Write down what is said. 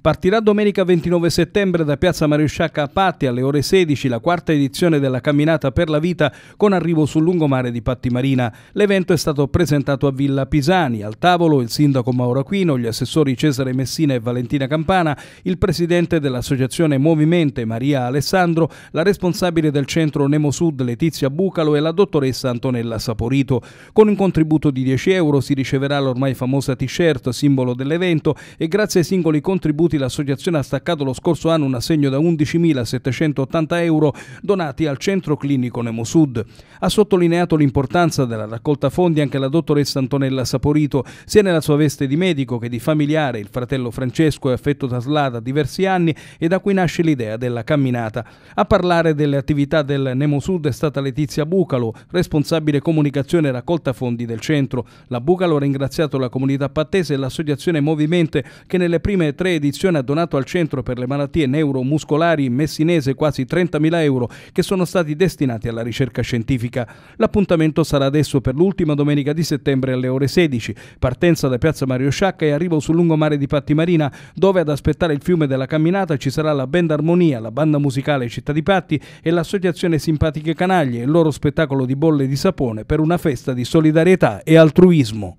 Partirà domenica 29 settembre da Piazza Mariusciacca a Patti alle ore 16 la quarta edizione della Camminata per la Vita con arrivo sul lungomare di Patti Marina. L'evento è stato presentato a Villa Pisani. Al tavolo il sindaco Mauro Aquino, gli assessori Cesare Messina e Valentina Campana, il presidente dell'associazione Movimento Maria Alessandro, la responsabile del centro Nemo Sud Letizia Bucalo e la dottoressa Antonella Saporito. Con un contributo di 10 euro si riceverà l'ormai famosa t-shirt, simbolo dell'evento, e grazie ai singoli contributi detenuti l'associazione ha staccato lo scorso anno un assegno da 11.780 euro donati al centro clinico Nemo Sud. Ha sottolineato l'importanza della raccolta fondi anche la dottoressa Antonella Saporito, sia nella sua veste di medico che di familiare. Il fratello Francesco è affetto da SLA da diversi anni e da cui nasce l'idea della camminata. A parlare delle attività del Nemo Sud è stata Letizia Bucalo, responsabile comunicazione e raccolta fondi del centro. La Bucalo ha ringraziato la comunità pattese e l'associazione Movimento che nelle prime tre edizioni Commissione ha donato al Centro per le malattie neuromuscolari messinese quasi 30.000 euro che sono stati destinati alla ricerca scientifica. L'appuntamento sarà adesso per l'ultima domenica di settembre alle ore 16, partenza da Piazza Mario Sciacca e arrivo sul lungomare di Pattimarina, dove ad aspettare il fiume della camminata ci sarà la Band Armonia, la banda musicale Città di Patti e l'associazione Simpatiche Canaglie, e il loro spettacolo di bolle di sapone per una festa di solidarietà e altruismo.